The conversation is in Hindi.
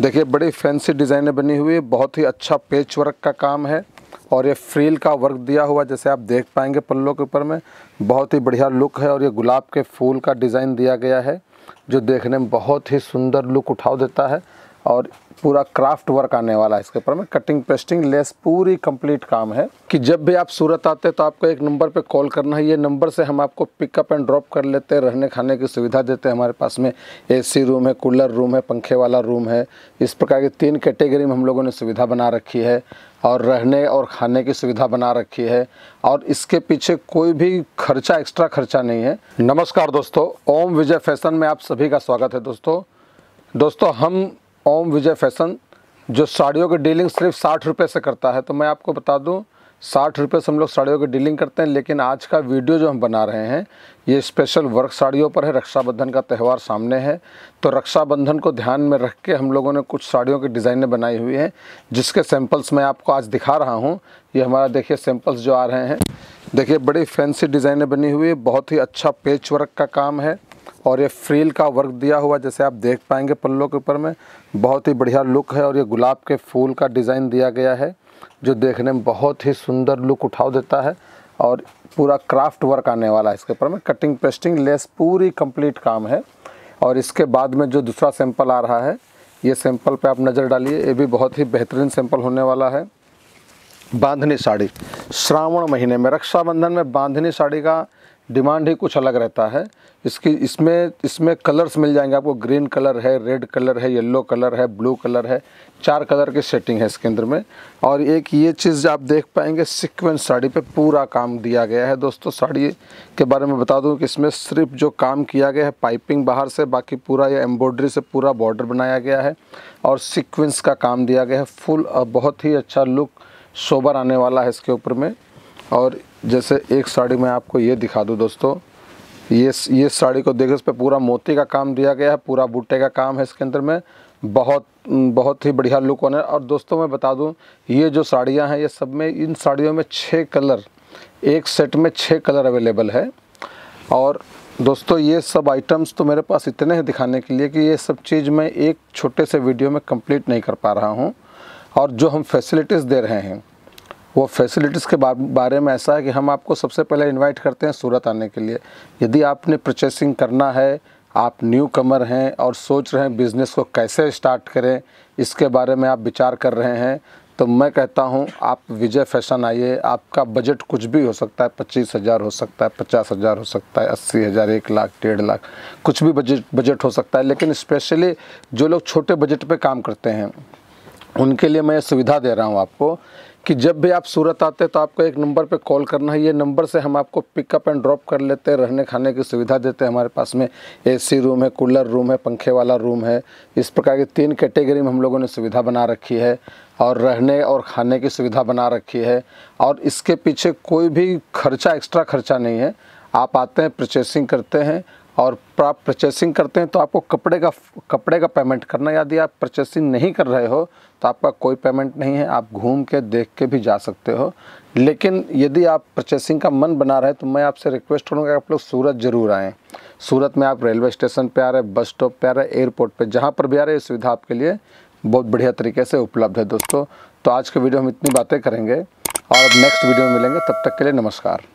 देखिए बड़ी फैंसी डिज़ाइन बनी हुई है बहुत ही अच्छा पेच वर्क का काम है और ये फ्रील का वर्क दिया हुआ जैसे आप देख पाएंगे पल्लों के ऊपर में बहुत ही बढ़िया लुक है और ये गुलाब के फूल का डिज़ाइन दिया गया है जो देखने में बहुत ही सुंदर लुक उठाव देता है और पूरा क्राफ्ट वर्क आने वाला है इसके ऊपर में कटिंग पेस्टिंग लेस पूरी कंप्लीट काम है कि जब भी आप सूरत आते हैं तो आपको एक नंबर पे कॉल करना है ये नंबर से हम आपको पिकअप एंड ड्रॉप कर लेते हैं रहने खाने की सुविधा देते हैं हमारे पास में एसी रूम है कूलर रूम है पंखे वाला रूम है इस प्रकार की तीन कैटेगरी में हम लोगों ने सुविधा बना रखी है और रहने और खाने की सुविधा बना रखी है और इसके पीछे कोई भी खर्चा एक्स्ट्रा खर्चा नहीं है नमस्कार दोस्तों ओम विजय फैशन में आप सभी का स्वागत है दोस्तों दोस्तों हम ओम विजय फैशन जो साड़ियों की डीलिंग सिर्फ साठ रुपये से करता है तो मैं आपको बता दूं साठ रुपये से हम लोग साड़ियों की डीलिंग करते हैं लेकिन आज का वीडियो जो हम बना रहे हैं ये स्पेशल वर्क साड़ियों पर है रक्षाबंधन का त्यौहार सामने है तो रक्षाबंधन को ध्यान में रख के हम लोगों ने कुछ साड़ियों की डिज़ाइनें बनाई हुई हैं जिसके सैम्पल्स मैं आपको आज दिखा रहा हूँ ये हमारा देखिए सैम्पल्स जो आ रहे हैं देखिए बड़ी फैंसी डिज़ाइनें बनी हुई है बहुत ही अच्छा पेच वर्क का काम है और ये फ्रील का वर्क दिया हुआ जैसे आप देख पाएंगे पल्लों के ऊपर में बहुत ही बढ़िया लुक है और ये गुलाब के फूल का डिज़ाइन दिया गया है जो देखने में बहुत ही सुंदर लुक उठाव देता है और पूरा क्राफ्ट वर्क आने वाला है इसके ऊपर में कटिंग पेस्टिंग लेस पूरी कंप्लीट काम है और इसके बाद में जो दूसरा सैंपल आ रहा है ये सैंपल पे आप नज़र डालिए ये भी बहुत ही बेहतरीन सैंपल होने वाला है बांधनी साड़ी श्रावण महीने में रक्षाबंधन में बांधनी साड़ी का डिमांड ही कुछ अलग रहता है इसकी इसमें इसमें कलर्स मिल जाएंगे आपको ग्रीन कलर है रेड कलर है येलो कलर है ब्लू कलर है चार कलर की सेटिंग है इसके अंदर में और एक ये चीज़ आप देख पाएंगे सिक्वेंस साड़ी पे पूरा काम दिया गया है दोस्तों साड़ी के बारे में बता दूं कि इसमें सिर्फ जो काम किया गया है पाइपिंग बाहर से बाकी पूरा या एम्ब्रॉयड्री से पूरा बॉर्डर बनाया गया है और सिक्वेंस का काम दिया गया है फुल बहुत ही अच्छा लुक शोबर आने वाला है इसके ऊपर में और जैसे एक साड़ी मैं आपको ये दिखा दूँ दोस्तों ये ये साड़ी को देखो इस पर पूरा मोती का काम दिया गया है पूरा बूटे का काम है इसके अंदर में बहुत बहुत ही बढ़िया लुक है और दोस्तों मैं बता दूं ये जो साड़ियां हैं ये सब में इन साड़ियों में छः कलर एक सेट में छः कलर अवेलेबल है और दोस्तों ये सब आइटम्स तो मेरे पास इतने हैं दिखाने के लिए कि ये सब चीज़ मैं एक छोटे से वीडियो में कम्प्लीट नहीं कर पा रहा हूँ और जो हम फैसिलिटीज़ दे रहे हैं वो फैसिलिटीज़ के बारे में ऐसा है कि हम आपको सबसे पहले इनवाइट करते हैं सूरत आने के लिए यदि आपने परचेसिंग करना है आप न्यू कमर हैं और सोच रहे हैं बिज़नेस को कैसे स्टार्ट करें इसके बारे में आप विचार कर रहे हैं तो मैं कहता हूं आप विजय फैशन आइए आपका बजट कुछ भी हो सकता है पच्चीस हज़ार हो सकता है पचास हज़ार हो सकता है अस्सी हज़ार एक लाख डेढ़ लाख कुछ भी बजट बजट हो सकता है लेकिन स्पेशली जो लोग छोटे बजट पे काम करते हैं उनके लिए मैं सुविधा दे रहा हूँ आपको कि जब भी आप सूरत आते तो आपको एक नंबर पे कॉल करना है ये नंबर से हम आपको पिकअप एंड ड्रॉप कर लेते हैं रहने खाने की सुविधा देते हैं हमारे पास में एसी रूम है कूलर रूम है पंखे वाला रूम है इस प्रकार की तीन कैटेगरी में हम लोगों ने सुविधा बना रखी है और रहने और खाने की सुविधा बना रखी है और इसके पीछे कोई भी खर्चा एक्स्ट्रा खर्चा नहीं है आप आते हैं परचेसिंग करते हैं और आप परचेसिंग करते हैं तो आपको कपड़े का कपड़े का पेमेंट करना यदि आप परचेसिंग नहीं कर रहे हो तो आपका कोई पेमेंट नहीं है आप घूम के देख के भी जा सकते हो लेकिन यदि आप परचेसिंग का मन बना रहे तो मैं आपसे रिक्वेस्ट करूँगा कि आप लोग सूरत ज़रूर आएँ सूरत में आप रेलवे स्टेशन पर आ रहे बस स्टॉप पर आ रहे एयरपोर्ट पर जहाँ पर भी आ रहे सुविधा आपके लिए बहुत बढ़िया तरीके से उपलब्ध है दोस्तों तो आज के वीडियो हम इतनी बातें करेंगे और नेक्स्ट वीडियो में मिलेंगे तब तक के लिए नमस्कार